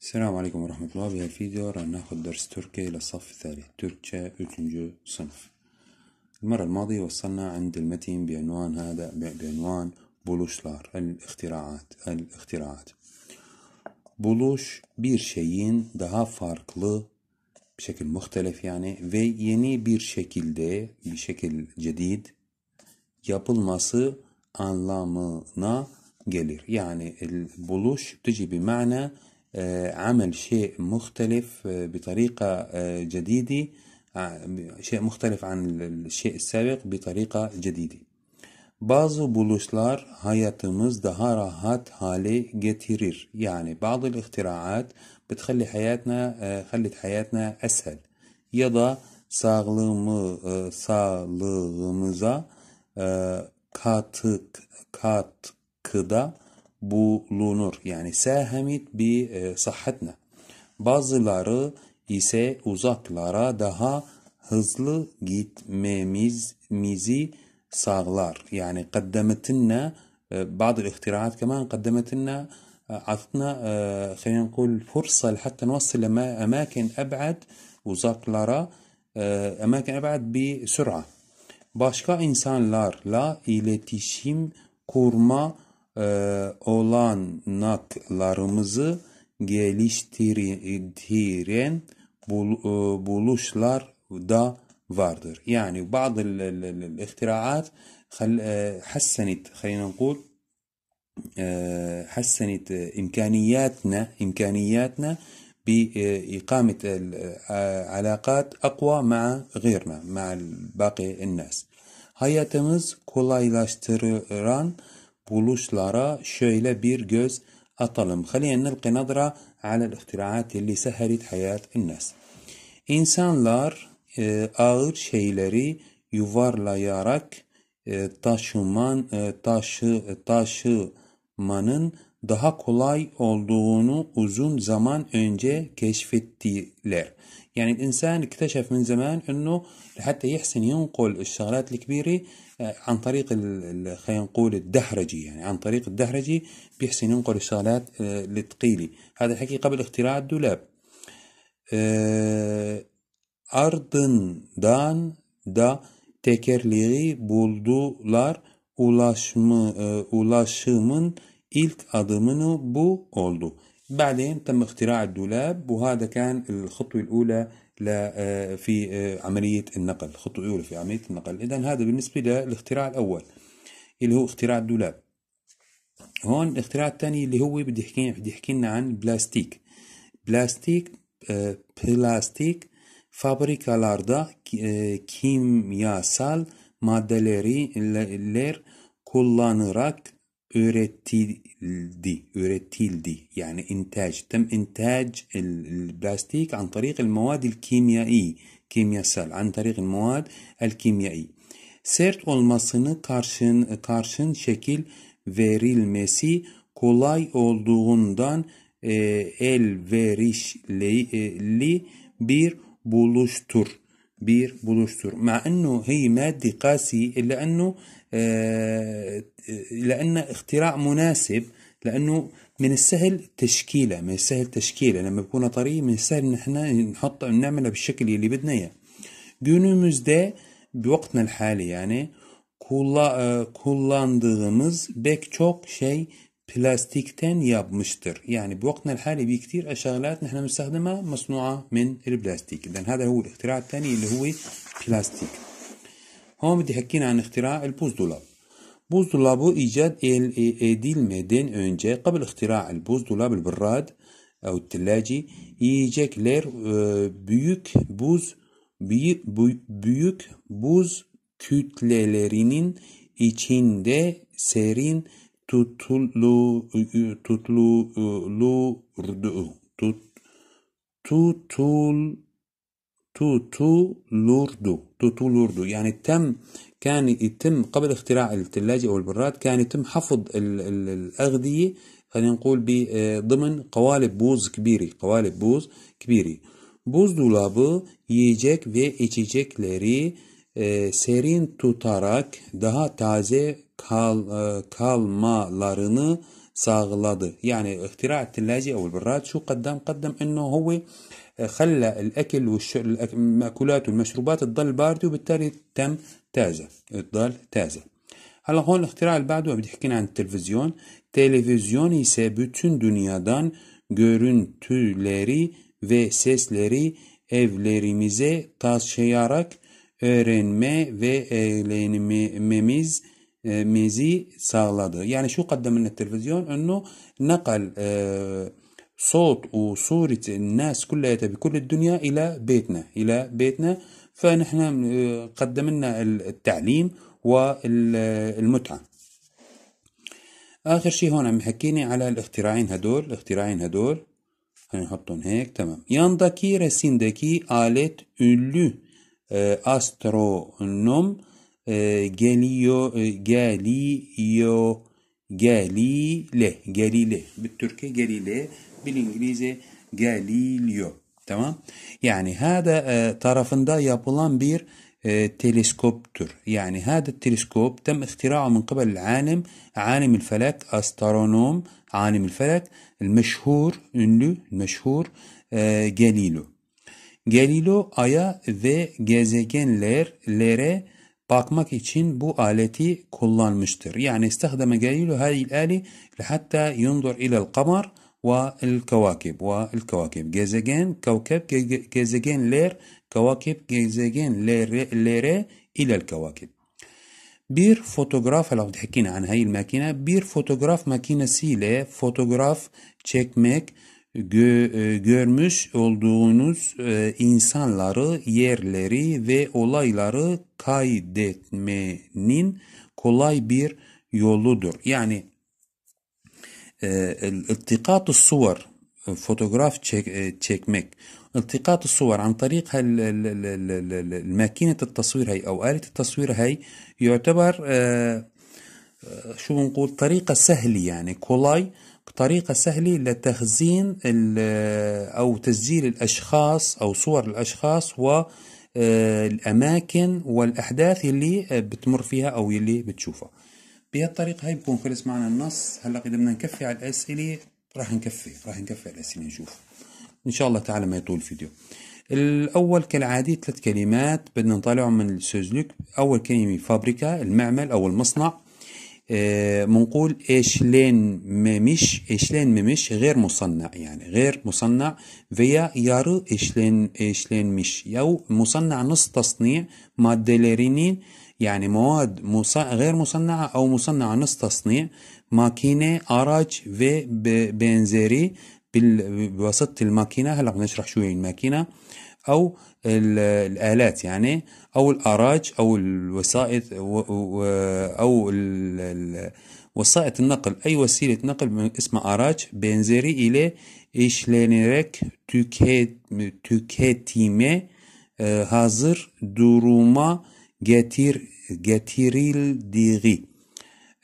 Selamun Aleyküm ve Rahmetullah. Bir video ناخذ درس تركي للصف الثالث تركيا 3 صنف المرة الماضية وصلنا عند المتين بعنوان هذا بعنوان buluşlar الاختراعات الاختراعات buluş bir şeyin daha farklı bir şekil muhtelif yani ve yeni bir şekilde bir şekil cedid yapılması anlamına gelir. Yani buluş tüci bir mana آه، عمل شيء مختلف آه، بطريقة آه، جديدة شيء مختلف عن الشيء السابق بطريقة جديدة بولوشلار هاي تمز دهارة هات هالي جتيرير يعني بعض الاختراعات بتخلي حياتنا خلت حياتنا أسهل ya da sağlığımı sağlığımıza katık katkıda bulunur. Yani sahamit bi e, Bazıları ise uzaklara daha hızlı gitmemizi sağlar. Yani kaddemetinne bazı الاختراعات كمان kaddemetinne لنا عطتنا خلينا نقول فرصة لحتى نوصل لأماكن أبعد uzaklara أماكن أبعد بسرعة. Başka insanlarla iletişim kurma olanaklarımızı geliştiren e, buluşlar da vardır يعني بعض الاختراعات خل حسنت خلينا نقول حسنت إمكانياتنا إمكانياتنا بإقامة علاقات أقوى مع غيرنا مع باقي الناس hayatımız kolaylaştıran buluşlara şöyle bir göz atalım. خلينا نلقي نظرة على الاختراعات اللي سهلت حياة الناس. İnsanlar e, ağır şeyleri yuvarlayarak e, taşıman e, taşı e, taşımanın daha kolay olduğunu uzun zaman önce keşfettiler. Yani insan keşfetmen zaman, onu, hatta لحتى يحسن ينقل الشغلات الكبيرة آه، عن طريق خلينا نقول الدهرجي يعني عن طريق الدهرجي بيحسن ينقل الشغلات آه، للثقيلي هذا الحكي قبل اختراع الدولاب آه، دان دا تكرليغي بولدو لار ulaşımın ilk adımını bu oldu. بعدين تم اختراع الدولاب وهذا كان الخطوة الأولى آه، في آه، عملية النقل خطوة أولى في عملية النقل إذا هذا بالنسبة للاختراع الأول اللي هو اختراع الدولاب هون الاختراع الثاني اللي هو بدي يحكي بدي يحكي لنا عن بلاستيك بلاستيك آه، بلاستيك fabrikalarda kimyasal maddeleri لير كولانراك üretildi üretildi يعني intaj, تم إنتاج البلاستيك عن طريق المواد الكيميائية kimyasal عن طريق المواد الكيميائية sert olmasını karşın karşın şekil verilmesi kolay olduğundan e, elverişli bir buluştur bir buluştur. مع انه هي مادة قاسية الا آه، لأن اختراع مناسب لأنه من السهل تشكيله من السهل تشكيله لما بكون طريقة من السهل إن احنا نحط نعملها بالشكل اللي بدنا إياه günümüzde بوقتنا الحالي يعني آه، بيك kullandığımız pek بلاستيك تن ياب مشتر يعني بوقتنا الحالي بكثير شغلات نحن بنستخدمها مصنوعة من البلاستيك إذن هذا هو الاختراع الثاني اللي هو بلاستيك Hamidi Hakkin an ihtira el buzdolabı. Buzdolabı icat e- edilmeden önce kabul ihtira el buzdolabı el birrad ev tillaci yiyecekler e, büyük buz büyük, büyük buz kütlelerinin içinde serin tutulu e, tutulu tut, tutul توتو لوردو توتو لوردو يعني تم كان يتم قبل اختراع الثلاجه او البراد كان يتم حفظ الـ الـ الاغذيه خلينا نقول آه، ضمن قوالب بوز كبيره قوالب بوز كبيره بوز دولابو ييجيك في ايتشيك ليري آه، سيرين توتاراك دها تازه kal, kalmalarını sağladı. يعني اختراع ettin laci evvel şu قدم kadem enno huve خلى الاكل والمأكولات والمشروبات تضل باردة وبالتالي تم تازة تضل تازة هلا هون الاختراع اللي بعده بدي احكي عن التلفزيون تلفزيون ise bütün dünyadan görüntüleri ve sesleri evlerimize taşıyarak öğrenme ve eğlenmemiz ميزي e, sağladı. يعني شو قدم لنا التلفزيون انه نقل صوت وصورة الناس كلها بكل الدنيا إلى بيتنا إلى بيتنا فنحن آه، قدمنا التعليم والمتعة آخر شي هون عم حكيني على الاختراعين هدول الاختراعين هدول هنحطهم هيك تمام يانداكي رسيندكي آلت أولو آه، أسترونوم آه، جاليو جاليو جاليلي جاليلي بالتركي جاليلي Bilingilize Galileo, Tamam. Yani hada e, tarafında yapılan bir e, teleskoptur. Yani hada teleskop tem ihtira'u min qabel alim, alim el felak, astronom, alim el felak, meşhur, ünlü, meşhur e, Galileo. Galileo aya ve gezegenlere bakmak için bu aleti kullanmıştır. Yani istahdeme Galileo hadil ali hatta yundur ila'l kamer والكواكب والكواكب gezegen kavkep gezegenler kavakip gezegenlere ile الكواكب bir fotoğraf لو تحكينا عن هاي الماكينة bir fotoğraf makinesiyle fotoğraf çekmek gö e, görmüş olduğunuz e, insanları, yerleri ve olayları kaydetmenin kolay bir yoludur. Yani آه، التقاط الصور فوتوغراف تشيك آه، تشيكميك التقاط الصور عن طريق الماكينة التصوير هاي أو آلة التصوير هاي يعتبر آه، شو بنقول طريقة سهلة يعني كولاي طريقة سهلة لتخزين أو تسجيل الأشخاص أو صور الأشخاص والأماكن والأحداث اللي بتمر فيها أو اللي بتشوفها بهالطريقة هاي بكون خلص معنا النص هلا إذا بدنا نكفي على الأسئلة راح نكفي راح نكفي على الأسئلة نشوف إن شاء الله تعالى ما يطول الفيديو الأول كالعادة ثلاث كلمات بدنا نطالعهم من السوزلوك أول كلمة فابريكا المعمل أو المصنع بنقول آه ايش لين ممش ايش لين ممش غير مصنع يعني غير مصنع فيا يارو ايش لين ايش لين مش يو مصنع نص تصنيع مادة ليرينين يعني مواد مص... غير مصنعة أو مصنعة نص تصنيع ماكينة أراج في بنزيري بواسطة الماكينة هلا بنشرح شو هي الماكينة أو الآلات يعني أو الأراج أو الوسائط أو وسائط النقل أي وسيلة نقل اسمها أراج بنزيري إلى إشلينيريك tüket, tüketime آه، هازر دوروما جاتير جاتيريل ديغي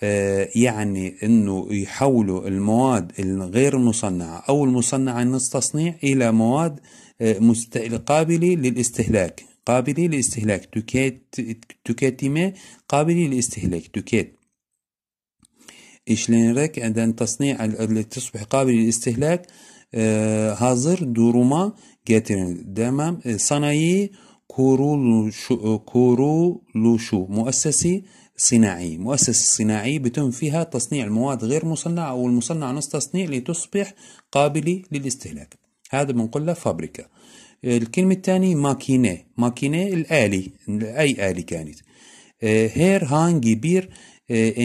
آه، يعني انه يحولوا المواد الغير مصنعه او المصنعه من التصنيع الى مواد آه، قابله للاستهلاك قابله للاستهلاك تكات تكاتمه قابله للاستهلاك تكات إشلينرك عند تصنيع اللي تصبح قابلة للاستهلاك آه، هازر دوروما جاترين دامام صنايعي كورولوشو, كورولوشو مؤسسة صناعي مؤسسة صناعية بتم فيها تصنيع المواد غير مصنعة أو المصنعة نص تصنيع لتصبح قابلة للاستهلاك هذا بنقول له فابريكا الكلمة الثانية ماكينة ماكينة الآلي أي آلي كانت هير هانجي بير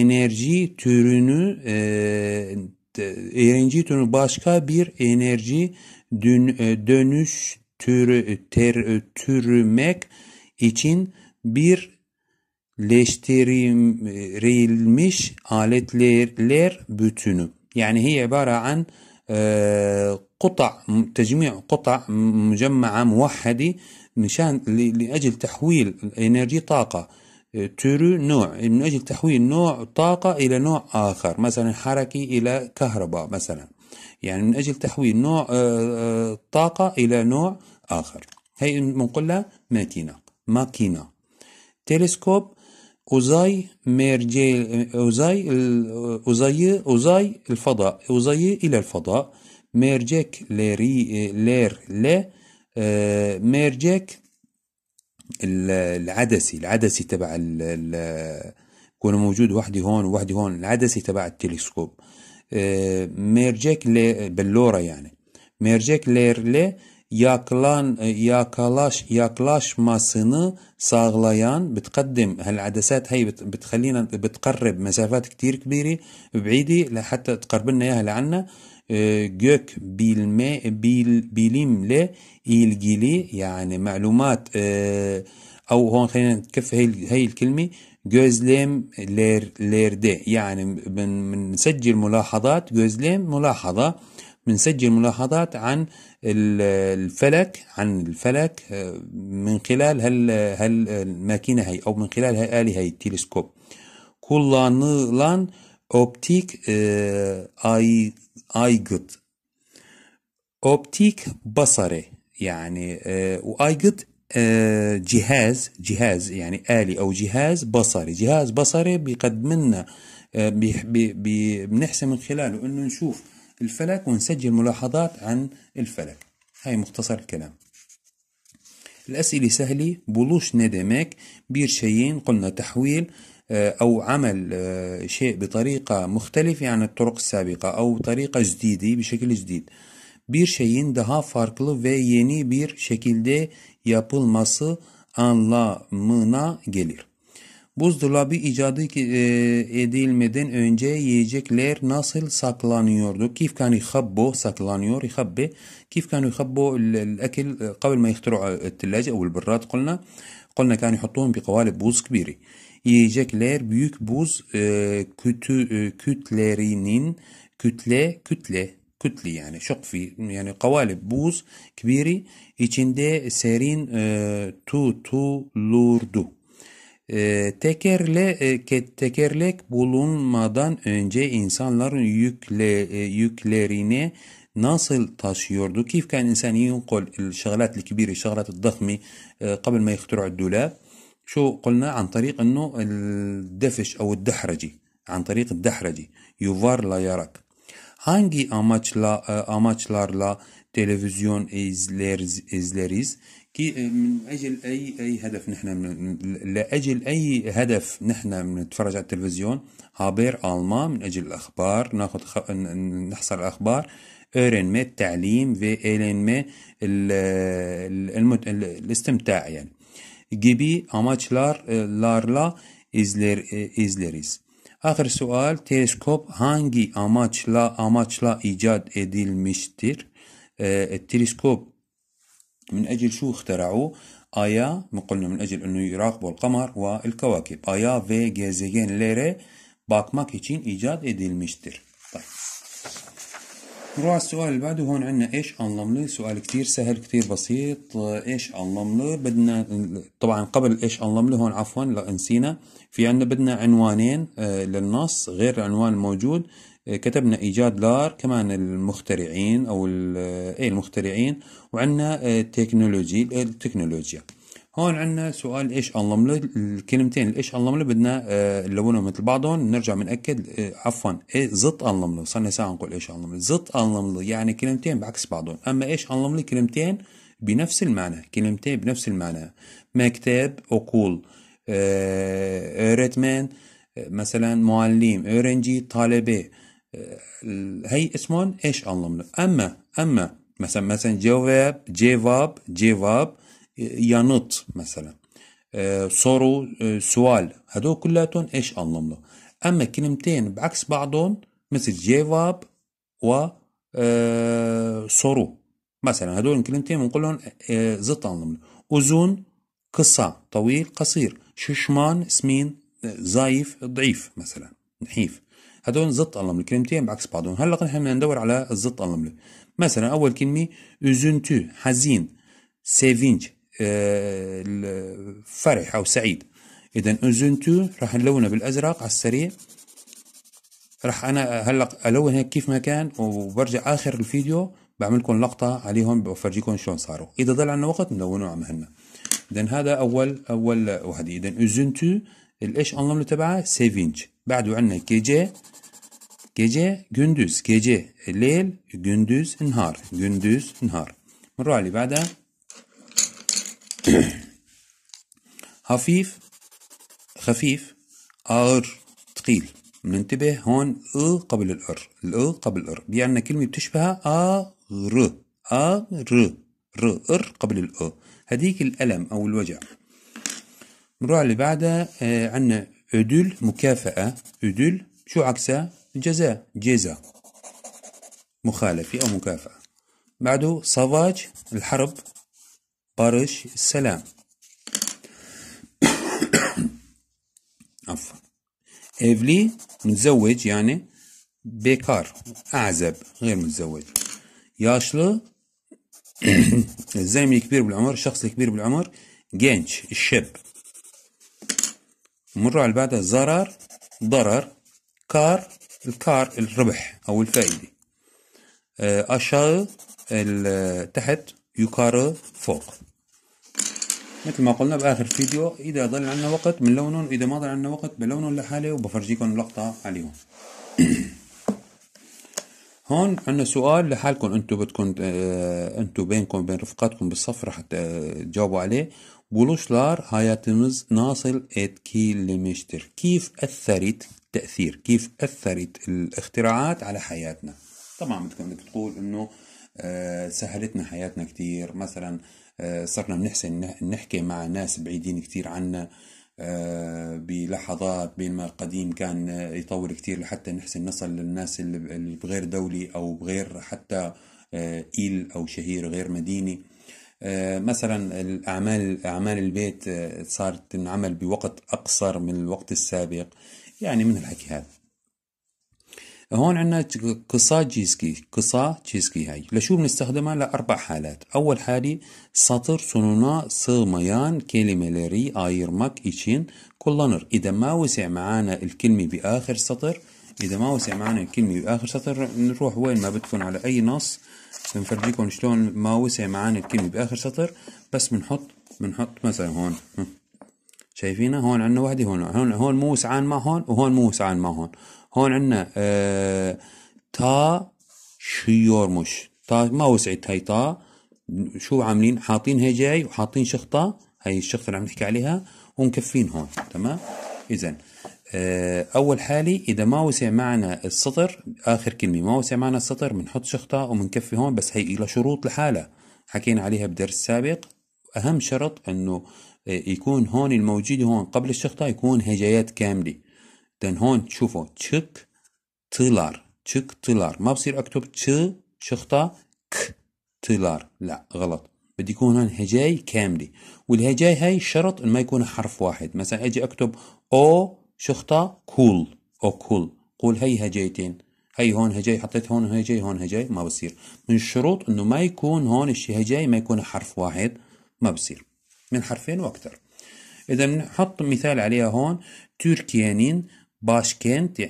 enerji türünü enerji باشكا بير انرجي دون دونوش türü, ter, türmek için bir leştirilmiş aletler bütünü. Yani hiye ibara an قطع تجميع قطع مجمعة موحدة نشان لأجل تحويل الإنرجي طاقة ترو نوع من أجل تحويل نوع طاقة إلى نوع آخر مثلا حركي إلى كهرباء مثلا يعني من أجل تحويل نوع طاقة إلى نوع آخر هي بنقول لها ماكينة ماكينة تلسكوب أوزاي ميرجي أوزاي أوزاي أوزاي الفضاء أوزاي إلى الفضاء ميرجيك ليري لير ل اه، ميرجيك العدسي العدسي تبع يكون موجود وحدي هون وحدي هون العدسي تبع التلسكوب اه، ميرجيك بلورة يعني ميرجيك لير لي ياكلان ياكلاش ياكلاشmasını sağlayan بتقدم هالعدسات هي بتخلينا بتقرب مسافات كتير كبيرة بعيدة لحتى تقرب لنا إياها لعنا gök bilme bil, bilimle ilgili yani malumat e, او هون خلينا نكف هي هي الكلمه جوزليم لير ليردي يعني بنسجل ملاحظات جوزليم ملاحظه بنسجل ملاحظات عن الفلك عن الفلك آه، من خلال هال هالماkinه هي او من خلال هالآلي هي التلسكوب kullanılan أوبتيك آه، آي آي aygıt أوبتيك بصري يعني e, آه، وايجد جهاز جهاز يعني آلي أو جهاز بصري جهاز بصري بيقدم لنا بنحسن من خلاله أنه نشوف الفلك ونسجل ملاحظات عن الفلك هاي مختصر الكلام الأسئلة سهلة بلوش ندمك بير شيئين قلنا تحويل آه، أو عمل آه، شيء بطريقة مختلفة عن الطرق السابقة أو طريقة جديدة بشكل جديد bir şeyin daha farklı ve yeni bir şekilde yapılması anlamına gelir. Buzdolabı icadı e, edilmeden önce yiyecekler nasıl saklanıyordu? Kif kan yuhabbu saklanıyor yuhabbe. Kif kan yuhabbu el قبل ما يخترعوا الثلاجة أو البراد قلنا قلنا كانوا يحطوهم بقوالب buz كبيرة. Yiyecekler büyük buz e, kütü e, kütlerinin kütle kütle kütle yani şokfi yani kavalip buz kibiri içinde serin e, tutulurdu. E, tekerle e, tekerlek bulunmadan önce insanların yükle e, yüklerini nasıl taşıyordu? كيف كان الإنسان ينقل الشغلات الكبيرة الشغلات الضخمة قبل ما يخترعوا الدولاب؟ شو قلنا عن طريق انه الدفش او الدحرجة عن طريق الدحرجة يوفار لا يراك hangi amaçla amaçlarla televizyon izler izleriz كي آه، من اجل اي اي هدف نحن من لاجل اي هدف نحن بنتفرج على التلفزيون هابير الما من اجل الاخبار ناخذ خ... نحصل الاخبار ايرن ما التعليم في ايلين ما المت... الاستمتاع يعني جيبي لار آه، لا ازلير آه، ازليريز آخر سؤال تلسكوب لا اماتش لا ايجاد edilmiştir? مشتر التلسكوب من أجل شو اخترعوه آيا قلنا من أجل أنه يراقبوا القمر والكواكب آيا ليري gezegenlere bakmak إيجاد ايدي المشتر طيب. نروح على السؤال اللي بعده هون عندنا ايش انلملي سؤال كتير سهل كتير بسيط ايش انلملي بدنا طبعا قبل ايش انلملي هون عفوا لا نسينا في عندنا بدنا عنوانين آه، للنص غير العنوان الموجود كتبنا ايجاد لار كمان المخترعين او اي المخترعين وعندنا آه، تكنولوجي التكنولوجيا آه، هون عندنا سؤال ايش له الكلمتين ايش انظم له بدنا آه، نلونهم مثل بعضهم نرجع بناكد عفوا إيه زت له صرنا ساعه نقول ايش زط زت له يعني كلمتين بعكس بعضهم اما ايش له كلمتين بنفس المعنى كلمتين بنفس المعنى مكتب وقول öğretmen مثلا معلم اورنجي طالبه هي ايش انظم اما اما مثلا مثلا جواب جواب جواب yanıt مثلا صورو سؤال هدول كلاتهم ايش anlamlı اما كلمتين بعكس بعضهم مثل جواب و صورو اه، مثلا هدول الكلمتين بنقول لهم اه، زت anlamlı uzun قصة طويل قصير ششمان سمين اه، ضعيف ضعيف مثلا نحيف هذول زت انلملي كلمتين بعكس بعضهم هلا نحن بدنا ندور على الزت انلملي مثلا اول كلمه üzüntü حزين sevinç آه، فرح او سعيد اذا üzüntü راح نلونه بالازرق على السريع راح انا هلا الون هيك كيف ما كان وبرجع اخر الفيديو بعمل لكم لقطه عليهم بفرجيكم شلون صاروا اذا ضل عندنا وقت نلونه عم هنا اذا هذا اول اول وحده اذا üzüntü الايش انلملي تبعها سيفينج بعده عندنا جي جي جندوز جي الليل جندوز نهار جندوز نهار نروح اللي بعدها خفيف خفيف ار ثقيل ننتبه هون او قبل الار الاو قبل الار بيعنا عندنا كلمه بتشبهها ا ر ا ر ر ار قبل الاو هذيك الالم او الوجع نروح اللي بعدها آه عندنا Ödül mükafaa. Ödül شو عكسها الجزاء جيزة مخالفة أو مكافأة بعده صفاج الحرب بارش السلام عفوا إيفلي متزوج يعني بيكار أعزب غير متزوج ياشلو الزلمة الكبير بالعمر الشخص الكبير بالعمر جنش الشب نمر على بعدها ضرر ضرر كار الكار الربح أو الفائدة آه، أشار تحت يكار فوق مثل ما قلنا بآخر فيديو إذا ضل عندنا وقت بنلونهم إذا ما ضل عندنا وقت بلونهم لحاله وبفرجيكم لقطة عليهم هون عندنا سؤال لحالكم انتم بدكم آه، انتم بينكم بين رفقاتكم بالصف رح تجاوبوا عليه بولوشلار ات كي لمشتر كيف أثرت تأثير كيف أثرت الاختراعات على حياتنا طبعا بدكم بدك تقول انه آه، سهلتنا حياتنا كثير مثلا آه، صرنا بنحسن نحكي مع ناس بعيدين كثير عنا آه، بلحظات بين ما قديم كان يطول كتير لحتى نحسن نصل للناس اللي بغير دولي أو بغير حتى آه، إيل أو شهير غير مديني آه، مثلا الأعمال أعمال البيت صارت تنعمل بوقت أقصر من الوقت السابق يعني من الحكي هذا هون عندنا قصا جيسكي قصا جيسكي هاي لشو بنستخدمها لأربع حالات أول حالة سطر sonuna sığmayan kelimeleri ايرمك ايشين kullanır إذا ما وسع معانا الكلمة بآخر سطر إذا ما وسع معانا الكلمة بآخر سطر نروح وين ما بدكم على أي نص بنفرجيكم شلون ما وسع معانا الكلمة بآخر سطر بس بنحط بنحط مثلا هون شايفينها هون عندنا وحده هون هون هون مو وسعان ما هون وهون مو وسعان ما هون هون عندنا آه، تا شيورمش تا ما وسعت هاي تا شو عاملين حاطين هي جاي وحاطين شخطه هاي الشخطه اللي عم نحكي عليها ومكفين هون تمام اذا آه، اول حالي اذا ما وسع معنا السطر اخر كلمه ما وسع معنا السطر بنحط شخطه ومنكفي هون بس هي لها شروط لحالها حكينا عليها بدرس سابق اهم شرط انه آه، يكون هون الموجود هون قبل الشخطه يكون هجايات كامله دن هون تشوفوا تشك تلار تشك تلار ما بصير اكتب تش شخطة ك تلار لا غلط بدي يكون هون هجاي كاملة والهجاي هاي شرط ان ما يكون حرف واحد مثلا اجي اكتب او شخطة كول او كول قول هي هجايتين هي هون هجاي حطيت هون هجاي هون هجاي ما بصير من الشروط انه ما يكون هون الشيء هجاي ما يكون حرف واحد ما بصير من حرفين واكثر اذا بنحط مثال عليها هون تركيانين باشكنت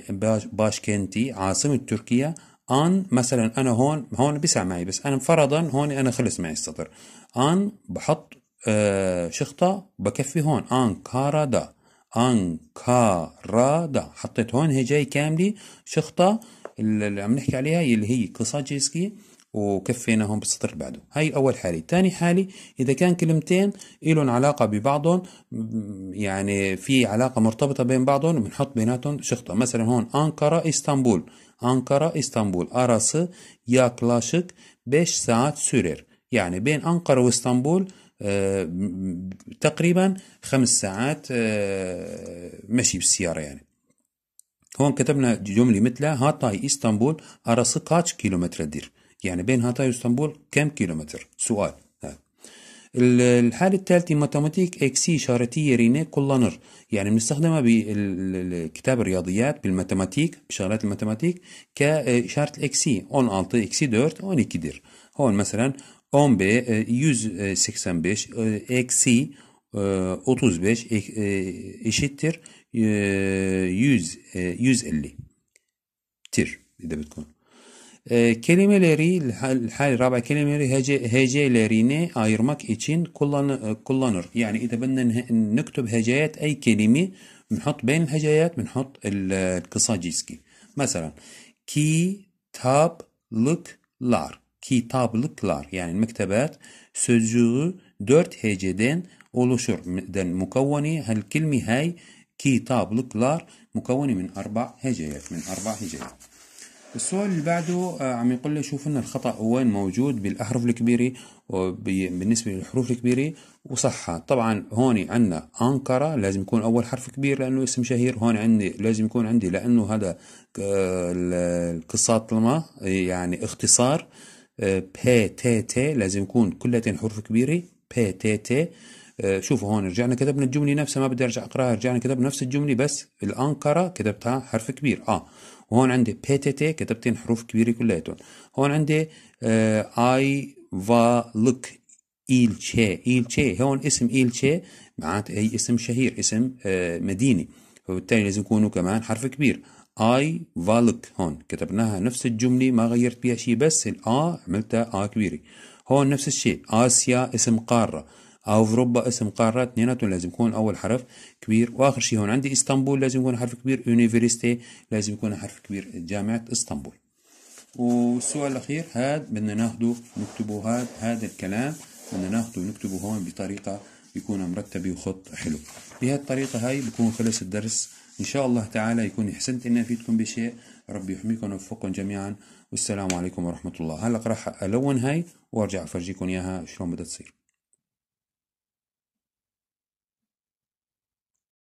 باشكنتي عاصمة تركيا ان مثلا انا هون هون بسع معي بس انا فرضا هون انا خلص معي السطر ان بحط شخطة بكفي هون أنكارادا أنكارادا حطيت هون هي جاي كاملة شخطة اللي عم نحكي عليها اللي هي قصاجيسكي وكفيناهم بالسطر اللي بعده هاي أول حالة تاني حالة إذا كان كلمتين لهم علاقة ببعضهم يعني في علاقة مرتبطة بين بعضهم بنحط بيناتهم شخطة مثلا هون أنقرة إسطنبول أنقرة إسطنبول أرası yaklaşık 5 ساعات سورير يعني بين أنقرة وإسطنبول آه، تقريبا خمس ساعات آه، مشي بالسيارة يعني هون كتبنا جملة مثلها هاتاي إسطنبول arası كيلومتر دير يعني بين هاتاي واسطنبول كم كيلومتر سؤال الحالة الثالثة ماتماتيك اكسي إشاراتية رينيه kullanır يعني بنستخدمها بالكتاب الرياضيات بالماتماتيك بشغلات الماتماتيك كإشارة الاكسي 16 eksi 4 12'dir. Hon مثلا 15 185 eksi 35 eşittir 100 150 tir bir de bitcoin. E, kelimeleri hal raba kelimeleri hece, hecelerini ayırmak için kullan, e, kullanır. Yani إذا بدنا نكتب هجايات أي كلمة بنحط بين الهجايات بنحط القصاجيسكي مثلا kitaplıklar kitaplıklar yani mektebat sözcüğü dört heceden oluşur. Den mukavvani hel kelime hay kitaplıklar mukavvani min arba heceyat min arba heceyat. السؤال اللي بعده آه، عم يقول لي شوف ان الخطا وين موجود بالاحرف الكبيره بالنسبه للحروف الكبيره وصحها طبعا هون عندنا انقره لازم يكون اول حرف كبير لانه اسم شهير هون عندي لازم يكون عندي لانه هذا القصات لما يعني اختصار بي تي تي لازم يكون كلتين حروف كبيره بي تي تي شوفوا هون رجعنا كتبنا الجملة نفسها ما بدي ارجع اقراها رجعنا كتبنا نفس الجملة بس الأنقرة كتبتها حرف كبير اه وهون عندي بيتيتي كتبتين حروف كبيرة كلياتهم هون عندي اي فا لوك ايلتشي إيلشي هون اسم ايلتشي e معناته هي اسم شهير اسم مديني آه، مدينة فبالتالي لازم يكونوا كمان حرف كبير اي فالك هون كتبناها نفس الجملة ما غيرت بها شيء بس الآ عملتها آ كبيرة هون نفس الشيء آسيا اسم قارة أو في أوروبا اسم قارة اثنيناتهم لازم يكون أول حرف كبير وآخر شيء هون عندي اسطنبول لازم يكون حرف كبير يونيفرستي لازم يكون حرف كبير جامعة اسطنبول والسؤال الأخير هاد بدنا ناخده نكتبه هاد هذا الكلام بدنا ناخده ونكتبه هون بطريقة يكون مرتبة وخط حلو بهذه الطريقة هاي بكون خلص الدرس إن شاء الله تعالى يكون حسنت إن أفيدكم بشيء ربي يحميكم ويوفقكم جميعا والسلام عليكم ورحمة الله هلق راح ألون هاي وأرجع أفرجيكم إياها شلون بدها تصير